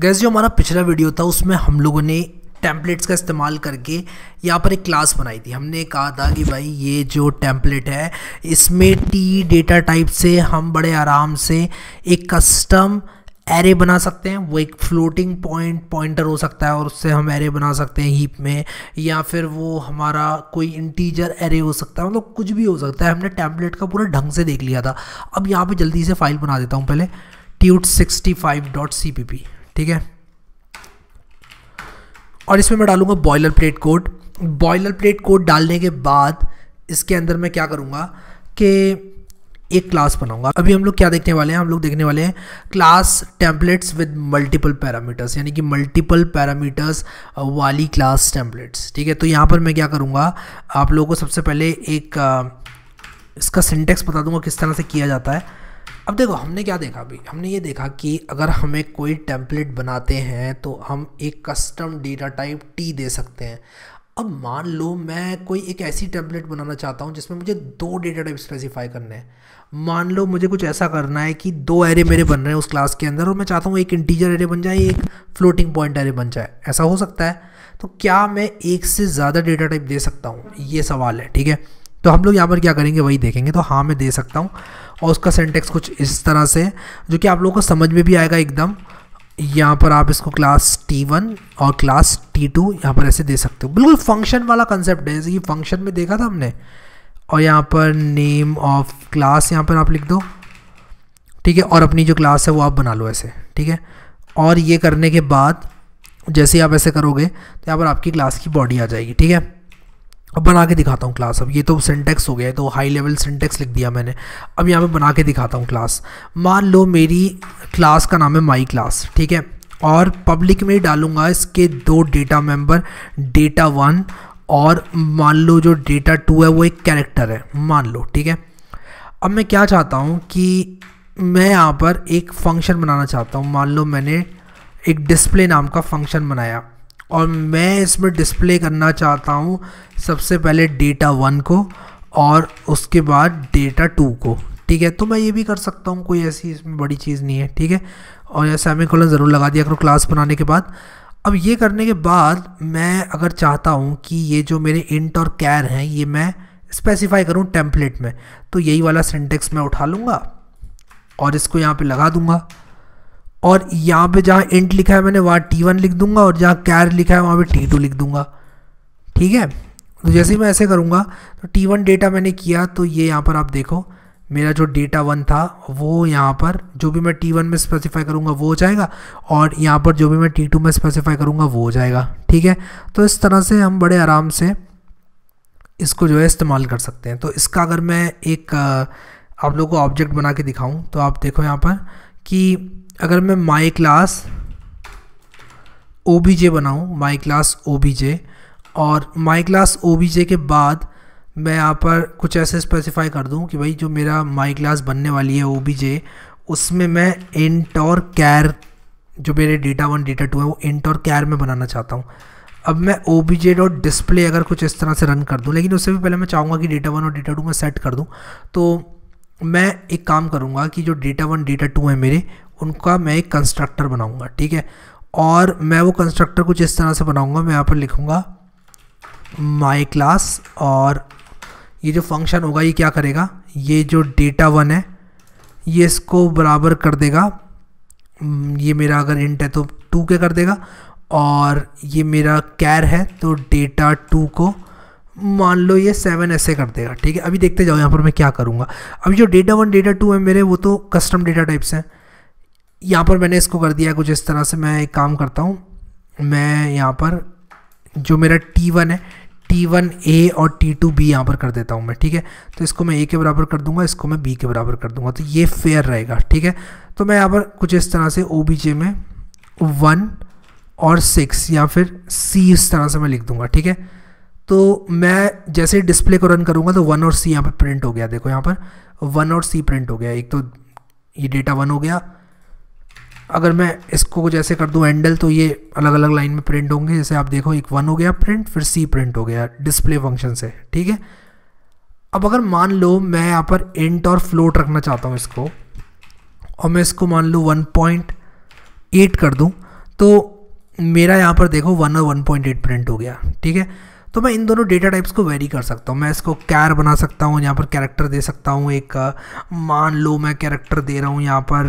gas जो हमारा पिछला वीडियो था उसमें हम लोगों ने टेम्पलेट्स का इस्तेमाल करके यहाँ पर एक क्लास बनाई थी हमने कहा था कि भाई ये जो टेम्पलेट है इसमें टी डेटा टाइप से हम बड़े आराम से एक कस्टम एरे बना सकते हैं वो एक फ्लोटिंग पॉइंट पॉइंटर हो सकता है और उससे हम एरे बना सकते हैं हीप में या फिर वो हमारा कोई इंटीजर एरे हो सकता है मतलब तो कुछ भी हो सकता है हमने टैंपलेट का पूरा ढंग से देख लिया था अब यहाँ पे जल्दी से फाइल बना देता हूँ पहले tut sixty five dot C P P ठीक है और इसमें मैं डालूंगा boiler plate code boiler plate code डालने के बाद इसके अंदर मैं क्या करूँगा कि एक क्लास बनाऊंगा अभी हम लोग क्या देखने वाले हैं हम लोग देखने वाले हैं class templates with multiple parameters यानी कि मल्टीपल पैरामीटर्स वाली क्लास टेम्पलेट्स ठीक है तो यहाँ पर मैं क्या करूँगा आप लोगों को सबसे पहले एक इसका सिंटेक्स बता दूंगा किस तरह से किया जाता है अब देखो हमने क्या देखा अभी हमने ये देखा कि अगर हमें कोई टेम्पलेट बनाते हैं तो हम एक कस्टम डेटा टाइप टी दे सकते हैं अब मान लो मैं कोई एक ऐसी टेम्पलेट बनाना चाहता हूँ जिसमें मुझे दो डेटा टाइप स्पेसिफाई करने हैं मान लो मुझे कुछ ऐसा करना है कि दो एरे मेरे बन रहे हैं उस क्लास के अंदर और मैं चाहता हूँ एक इंटीजर एरे बन जाए एक फ्लोटिंग पॉइंट एरे बन जाए ऐसा हो सकता है तो क्या मैं एक से ज़्यादा डेटा टाइप दे सकता हूँ ये सवाल है ठीक है तो हम लोग यहाँ पर क्या करेंगे वही देखेंगे तो हाँ मैं दे सकता हूँ और उसका सेंटेक्स कुछ इस तरह से जो कि आप लोगों को समझ में भी आएगा एकदम यहाँ पर आप इसको क्लास T1 और क्लास T2 यहाँ पर ऐसे दे सकते हो बिल्कुल फंक्शन वाला कंसेप्ट है जैसे कि फंक्शन में देखा था हमने और यहाँ पर नेम ऑफ क्लास यहाँ पर आप लिख दो ठीक है और अपनी जो क्लास है वो आप बना लो ऐसे ठीक है और ये करने के बाद जैसे आप ऐसे करोगे तो यहाँ पर आपकी क्लास की बॉडी आ जाएगी ठीक है अब बना के दिखाता हूँ क्लास अब ये तो सिंटेक्स हो गया है तो हाई लेवल सिंटेक्स लिख दिया मैंने अब यहाँ पे बना के दिखाता हूँ क्लास मान लो मेरी क्लास का नाम है माई क्लास ठीक है और पब्लिक में ही डालूंगा इसके दो डेटा मेंबर डेटा वन और मान लो जो डेटा टू है वो एक कैरेक्टर है मान लो ठीक है अब मैं क्या चाहता हूँ कि मैं यहाँ पर एक फंक्शन बनाना चाहता हूँ मान लो मैंने एक डिस्प्ले नाम का फंक्शन बनाया और मैं इसमें डिस्प्ले करना चाहता हूँ सबसे पहले डेटा वन को और उसके बाद डेटा टू को ठीक है तो मैं ये भी कर सकता हूँ कोई ऐसी इसमें बड़ी चीज़ नहीं है ठीक है और यह सेमी कॉलन ज़रूर लगा दिया करो क्लास बनाने के बाद अब ये करने के बाद मैं अगर चाहता हूँ कि ये जो मेरे इंट और कैर हैं ये मैं स्पेसिफाई करूँ टेम्पलेट में तो यही वाला सिंटेक्स मैं उठा लूँगा और इसको यहाँ पर लगा दूँगा और यहाँ पे जहाँ इंट लिखा है मैंने वहाँ टी वन लिख दूंगा और जहाँ कैर लिखा है वहाँ पे टी टू लिख दूंगा ठीक है तो जैसे ही मैं ऐसे करूँगा तो टी वन डेटा मैंने किया तो ये यहाँ पर आप देखो मेरा जो डेटा वन था वो यहाँ पर जो भी मैं टी वन में स्पेसिफाई करूँगा वो हो जाएगा और यहाँ पर जो भी मैं टी टू में स्पेसिफाई करूँगा वो हो जाएगा ठीक है तो इस तरह से हम बड़े आराम से इसको जो है इस्तेमाल कर सकते हैं तो इसका अगर मैं एक आप लोगों को ऑब्जेक्ट बना के दिखाऊँ तो आप देखो यहाँ पर कि अगर मैं माई क्लास ओ बी जे बनाऊँ माई क्लास ओ बी जे और माई क्लास ओ बी जे के बाद मैं यहाँ पर कुछ ऐसे स्पेसिफाई कर दूँ कि भाई जो मेरा माई क्लास बनने वाली है ओ बी जे उसमें मैं इंट और कैर जो मेरे डेटा वन डेटा टू है वो इंट और कैर में बनाना चाहता हूँ अब मैं O B J dot display अगर कुछ इस तरह से रन कर दूँ लेकिन उससे भी पहले मैं चाहूँगा कि डेटा वन और डेटा टू मैं सेट कर दूँ तो मैं एक काम करूँगा कि जो डेटा वन डेटा टू है मेरे उनका मैं एक कंस्ट्रक्टर बनाऊँगा ठीक है और मैं वो कंस्ट्रक्टर कुछ इस तरह से बनाऊँगा मैं यहाँ पर लिखूँगा माई क्लास और ये जो फंक्शन होगा ये क्या करेगा ये जो डेटा वन है ये इसको बराबर कर देगा हम्म, ये मेरा अगर इंट है तो टू के कर देगा और ये मेरा कैर है तो डेटा टू को मान लो ये सेवन ऐसे कर देगा ठीक है अभी देखते जाओ यहाँ पर मैं क्या करूँगा अभी जो डेटा वन डेटा टू है मेरे वो तो कस्टम डेटा टाइप्स हैं यहाँ पर मैंने इसको कर दिया कुछ इस तरह से मैं एक काम करता हूँ मैं यहाँ पर जो मेरा टी वन है टी वन ए और टी टू बी यहाँ पर कर देता हूँ मैं ठीक है तो इसको मैं ए के बराबर कर दूंगा इसको मैं बी के बराबर कर दूंगा तो ये फेयर रहेगा ठीक है तो मैं यहाँ पर कुछ इस तरह से ओ बी जे में वन और सिक्स या फिर सी इस तरह से मैं लिख दूंगा ठीक है तो मैं जैसे डिस्प्ले को रन करूँगा तो वन और सी यहाँ पर प्रिंट हो गया देखो यहाँ पर वन और सी प्रिंट हो गया एक तो ये डेटा वन हो गया अगर मैं इसको जैसे कर दूँ एंडल तो ये अलग अलग लाइन में प्रिंट होंगे जैसे आप देखो एक वन हो गया प्रिंट फिर सी प्रिंट हो गया डिस्प्ले फंक्शन से ठीक है अब अगर मान लो मैं यहाँ पर इंट और फ्लोट रखना चाहता हूँ इसको और मैं इसको मान लो 1.8 कर दूँ तो मेरा यहाँ पर देखो वन और वन प्रिंट हो गया ठीक है तो मैं इन दोनों डेटा टाइप्स को वेरी कर सकता हूँ मैं इसको कैर बना सकता हूँ यहाँ पर कैरेक्टर दे सकता हूँ एक मान लो मैं कैरेक्टर दे रहा हूँ यहाँ पर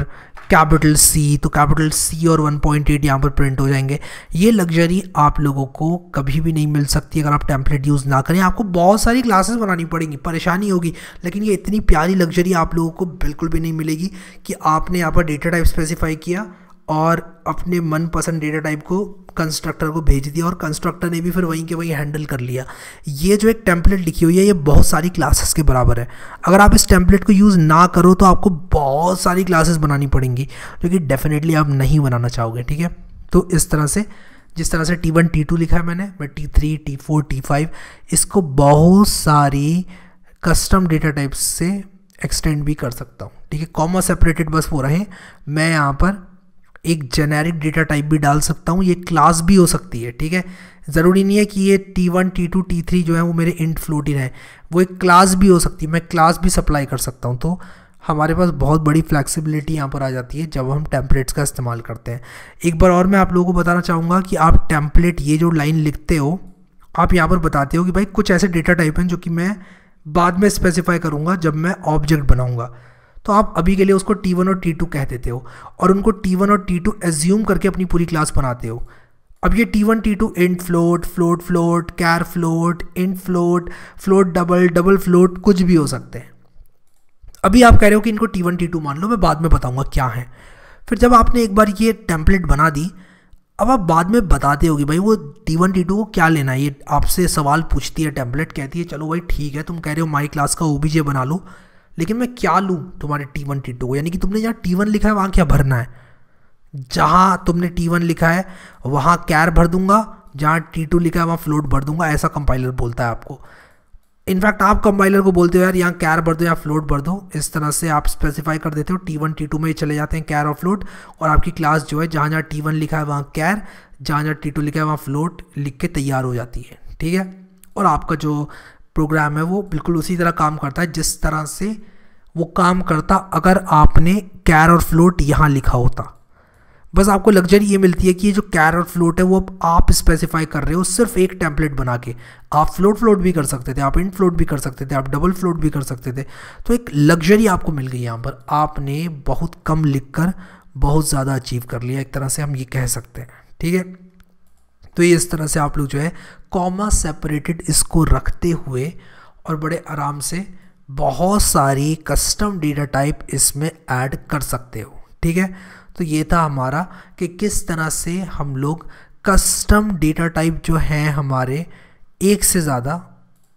कैपिटल सी तो कैपिटल सी और 1.8 पॉइंट एट यहाँ पर प्रिंट हो जाएंगे ये लग्जरी आप लोगों को कभी भी नहीं मिल सकती अगर आप टेम्पलेट यूज़ ना करें आपको बहुत सारी क्लासेस बनानी पड़ेंगी परेशानी होगी लेकिन ये इतनी प्यारी लग्जरी आप लोगों को बिल्कुल भी नहीं मिलेगी कि आपने यहाँ पर डेटा टाइप स्पेसिफाई किया और अपने मनपसंद डेटा टाइप को कंस्ट्रक्टर को भेज दिया और कंस्ट्रक्टर ने भी फिर वहीं के वहीं हैंडल कर लिया ये जो एक टेम्पलेट लिखी हुई है ये बहुत सारी क्लासेस के बराबर है अगर आप इस टेम्पलेट को यूज़ ना करो तो आपको बहुत सारी क्लासेस बनानी पड़ेंगी जो कि डेफिनेटली आप नहीं बनाना चाहोगे ठीक है तो इस तरह से जिस तरह से टी वन टी टू लिखा है मैंने मैं T three T four T five इसको बहुत सारी कस्टम डेटा टाइप्स से एक्सटेंड भी कर सकता हूँ ठीक है कॉमा सेपरेटेड बस हो रहे हैं मैं यहाँ पर एक जेनेरिक डेटा टाइप भी डाल सकता हूँ ये क्लास भी हो सकती है ठीक है ज़रूरी नहीं है कि ये T one T two T three जो है वो मेरे इंट फ्लोट ही रहे वो एक क्लास भी हो सकती है मैं क्लास भी सप्लाई कर सकता हूँ तो हमारे पास बहुत बड़ी फ्लैक्सिबिलिटी यहाँ पर आ जाती है जब हम टेम्पलेट्स का इस्तेमाल करते हैं एक बार और मैं आप लोगों को बताना चाहूँगा कि आप टेम्पलेट ये जो लाइन लिखते हो आप यहाँ पर बताते हो कि भाई कुछ ऐसे डेटा टाइप हैं जो कि मैं बाद में स्पेसिफाई करूँगा जब मैं ऑब्जेक्ट बनाऊँगा तो आप अभी के लिए उसको टी वन और टी टू कह देते हो और उनको टी वन और टी टू एज्यूम करके अपनी पूरी क्लास बनाते हो अब ये T one T two int float float float char float int float float double double float कुछ भी हो सकते हैं अभी आप कह रहे हो कि इनको टी वन टी टू मान लो मैं बाद में बताऊंगा क्या है फिर जब आपने एक बार ये टेम्पलेट बना दी अब आप बाद में बताते होगी भाई वो टी वन टी टू को क्या लेना है ये आपसे सवाल पूछती है टेम्पलेट कहती है चलो भाई ठीक है तुम कह रहे हो माई क्लास का ओ बना लो लेकिन मैं क्या लूँ तुम्हारे टी वन टी टू यानी कि तुमने जहाँ टी वन लिखा है वहाँ क्या भरना है जहाँ तुमने टी वन लिखा है वहाँ कैर भर दूंगा जहाँ टी टू लिखा है वहाँ फ्लोट भर दूंगा ऐसा कंपाइलर बोलता है आपको इनफैक्ट आप कंपाइलर को बोलते हो यार यहाँ कैर भर दो या फ्लोट भर दो इस तरह से आप स्पेसिफाई कर देते हो टी वन टी टू में चले जाते हैं कैर और फ्लोट और आपकी क्लास जो है जहाँ जहाँ टी वन लिखा है वहाँ कैर जहाँ जहाँ टी टू लिखा है वहाँ फ्लोट लिख के तैयार हो जाती है ठीक है और आपका जो प्रोग्राम है वो बिल्कुल उसी तरह काम करता है जिस तरह से वो काम करता अगर आपने कैर और फ्लोट यहाँ लिखा होता बस आपको लग्जरी ये मिलती है कि ये जो कैर और फ्लोट है वो अब आप स्पेसिफाई कर रहे हो सिर्फ एक टेम्पलेट बना के आप फ्लोट फ्लोट भी कर सकते थे आप इंट फ्लोट भी कर सकते थे आप डबल फ्लोट भी कर सकते थे तो एक लग्जरी आपको मिल गई यहाँ पर आपने बहुत कम लिख कर बहुत ज़्यादा अचीव कर लिया एक तरह से हम ये कह सकते हैं ठीक है तो ये इस तरह से आप लोग जो है कॉमा सेपरेटेड इसको रखते हुए और बड़े आराम से बहुत सारी कस्टम डेटा टाइप इसमें ऐड कर सकते हो ठीक है तो ये था हमारा कि किस तरह से हम लोग कस्टम डेटा टाइप जो हैं हमारे एक से ज़्यादा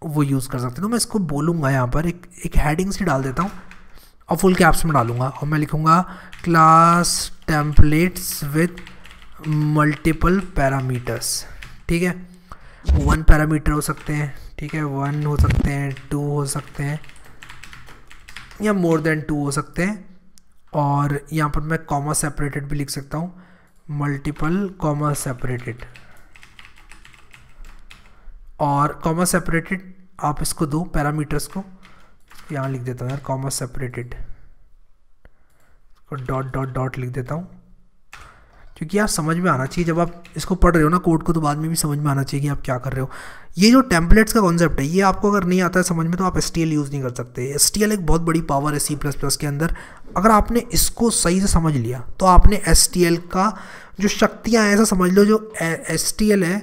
वो यूज़ कर सकते हैं तो मैं इसको बोलूँगा यहाँ पर एक एक हेडिंग से डाल देता हूँ और फुल कैप्स में डालूंगा और मैं लिखूँगा class templates with multiple parameters ठीक है वन पैरामीटर हो सकते हैं ठीक है वन हो सकते हैं टू हो सकते हैं या मोर देन टू हो सकते हैं और यहाँ पर मैं कॉमा सेपरेटेड भी लिख सकता हूँ मल्टीपल कॉमा सेपरेटेड और कॉमा सेपरेटेड आप इसको दो पैरामीटर्स को यहाँ लिख देता हूँ यार comma separated dot dot dot लिख देता हूँ क्योंकि आप समझ में आना चाहिए जब आप इसको पढ़ रहे हो ना कोड को तो बाद में भी समझ में आना चाहिए कि आप क्या कर रहे हो ये जो टेम्पलेट्स का कॉन्सेप्ट है ये आपको अगर नहीं आता है समझ में तो आप एस यूज़ नहीं कर सकते एस एक बहुत बड़ी पावर है सी प्लस प्लस के अंदर अगर आपने इसको सही से समझ लिया तो आपने एस का जो शक्तियाँ हैं ऐसा समझ लो जो एस है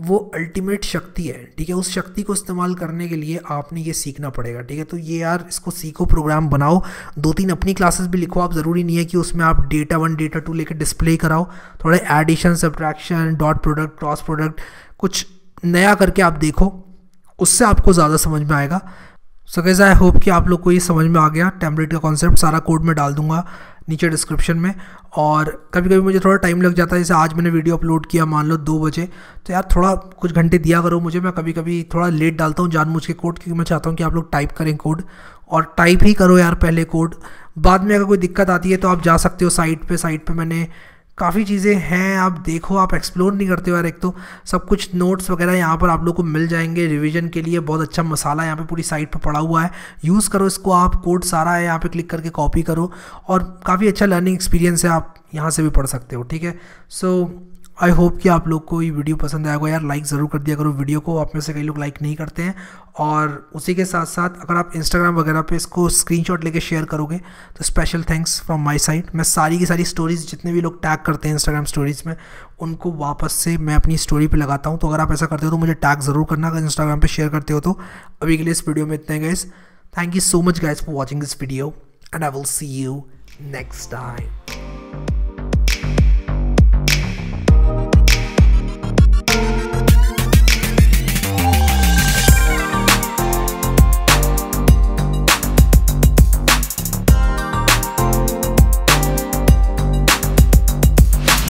वो अल्टीमेट शक्ति है ठीक है उस शक्ति को इस्तेमाल करने के लिए आपने ये सीखना पड़ेगा ठीक है तो ये यार इसको सीखो प्रोग्राम बनाओ दो तीन अपनी क्लासेस भी लिखो आप ज़रूरी नहीं है कि उसमें आप डेटा वन डेटा टू लेकर डिस्प्ले कराओ थोड़े addition subtraction dot product cross product कुछ नया करके आप देखो उससे आपको ज़्यादा समझ में आएगा सो गैज़ आई होप कि आप लोग को ये समझ में आ गया टेम्पलेट का कॉन्सेप्ट सारा कोड में डाल दूंगा नीचे डिस्क्रिप्शन में और कभी कभी मुझे थोड़ा टाइम लग जाता है जैसे आज मैंने वीडियो अपलोड किया मान लो दो बजे तो यार थोड़ा कुछ घंटे दिया करो मुझे मैं कभी कभी थोड़ा लेट डालता हूँ जानबूझ के कोड क्योंकि मैं चाहता हूँ कि आप लोग टाइप करें कोड और टाइप ही करो यार पहले कोड बाद में अगर कोई दिक्कत आती है तो आप जा सकते हो साइट पर साइट पर मैंने काफ़ी चीज़ें हैं आप देखो आप एक्सप्लोर नहीं करते हो यार एक तो सब कुछ नोट्स वगैरह यहाँ पर आप लोग को मिल जाएंगे रिवीजन के लिए बहुत अच्छा मसाला यहाँ पे पूरी साइट पर पड़ा हुआ है यूज़ करो इसको आप कोड सारा है यहाँ पे क्लिक करके कॉपी करो और काफ़ी अच्छा लर्निंग एक्सपीरियंस है आप यहाँ से भी पढ़ सकते हो ठीक है सो so, आई होप कि आप लोग को ये वीडियो पसंद आएगा यार लाइक ज़रूर कर दिया करो वीडियो को आप में से कई लोग लाइक नहीं करते हैं और उसी के साथ साथ अगर आप इंस्टाग्राम वगैरह पे इसको स्क्रीनशॉट लेके शेयर करोगे तो special thanks from my side मैं सारी की सारी स्टोरीज़ जितने भी लोग टैग करते हैं इंस्टाग्राम स्टोरीज़ में उनको वापस से मैं अपनी स्टोरी पर लगाता हूँ तो अगर आप ऐसा करते हो तो मुझे टैग ज़रूर करना अगर इंस्टाग्राम पर शेयर करते हो तो अभी के लिए इस वीडियो में इतने गए thank you so much guys for watching this video and I will see you next time